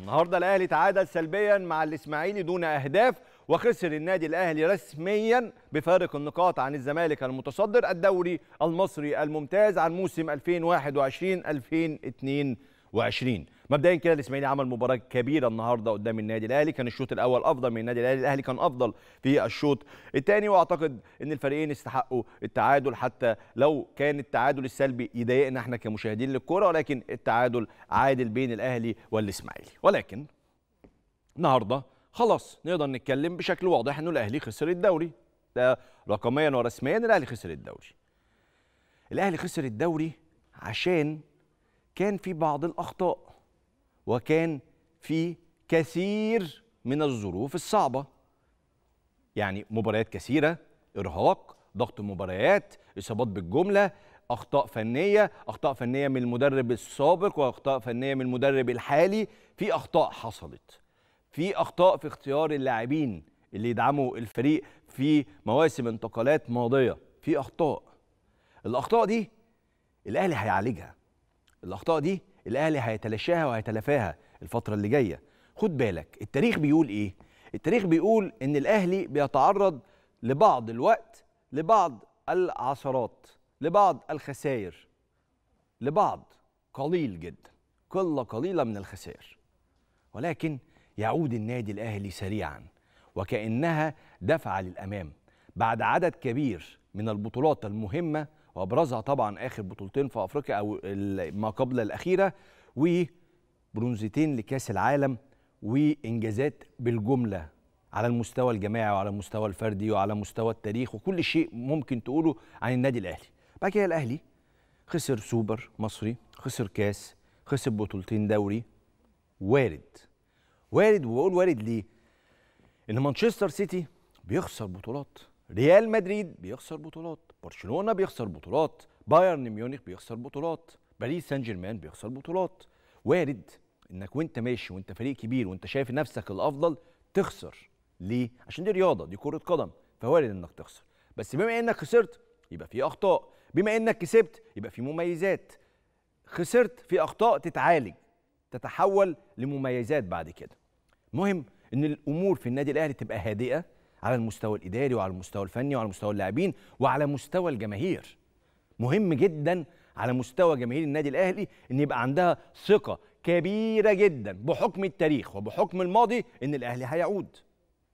النهارده الاهلي تعادل سلبيا مع الاسماعيلي دون اهداف وخسر النادي الاهلي رسميا بفارق النقاط عن الزمالك المتصدر الدوري المصري الممتاز عن موسم 2021 2022 مبدئيا كده الاسماعيلي عمل مباراه كبيره النهارده قدام النادي الاهلي كان الشوط الاول افضل من النادي الاهلي الاهلي كان افضل في الشوط الثاني واعتقد ان الفريقين استحقوا التعادل حتى لو كان التعادل السلبي يضايقنا احنا كمشاهدين للكوره ولكن التعادل عادل بين الاهلي والاسماعيلي ولكن النهارده خلاص نقدر نتكلم بشكل واضح انه الاهلي خسر الدوري ده رقميا ورسميا الاهلي خسر الدوري الاهلي خسر الدوري عشان كان في بعض الاخطاء وكان في كثير من الظروف الصعبه يعني مباريات كثيره ارهاق ضغط مباريات اصابات بالجمله اخطاء فنيه اخطاء فنيه من المدرب السابق واخطاء فنيه من المدرب الحالي في اخطاء حصلت في اخطاء في اختيار اللاعبين اللي يدعموا الفريق في مواسم انتقالات ماضيه في اخطاء الاخطاء دي الاهلي هيعالجها الاخطاء دي الاهلي هيتلاشاها وهيتلافاها الفتره اللي جايه خد بالك التاريخ بيقول ايه التاريخ بيقول ان الاهلي بيتعرض لبعض الوقت لبعض العثرات لبعض الخسائر لبعض قليل جدا قله قليله من الخسائر ولكن يعود النادي الاهلي سريعا وكانها دفعه للامام بعد عدد كبير من البطولات المهمه وابرزها طبعا اخر بطولتين في افريقيا او ما قبل الاخيره وبرونزتين لكاس العالم وانجازات بالجمله على المستوى الجماعي وعلى المستوى الفردي وعلى مستوى التاريخ وكل شيء ممكن تقوله عن النادي الاهلي بعد كده الاهلي خسر سوبر مصري خسر كاس خسر بطولتين دوري وارد وارد وبقول وارد ليه ان مانشستر سيتي بيخسر بطولات ريال مدريد بيخسر بطولات برشلونه بيخسر بطولات بايرن ميونخ بيخسر بطولات باريس سان جيرمان بيخسر بطولات وارد انك وانت ماشي وانت فريق كبير وانت شايف نفسك الافضل تخسر ليه عشان دي رياضه دي كره قدم فوارد انك تخسر بس بما انك خسرت يبقى في اخطاء بما انك كسبت يبقى في مميزات خسرت في اخطاء تتعالج تتحول لمميزات بعد كده مهم ان الامور في النادي الاهلي تبقى هادئه على المستوى الاداري وعلى المستوى الفني وعلى مستوى اللاعبين وعلى مستوى الجماهير مهم جدا على مستوى جماهير النادي الاهلي ان يبقى عندها ثقه كبيره جدا بحكم التاريخ وبحكم الماضي ان الاهلي هيعود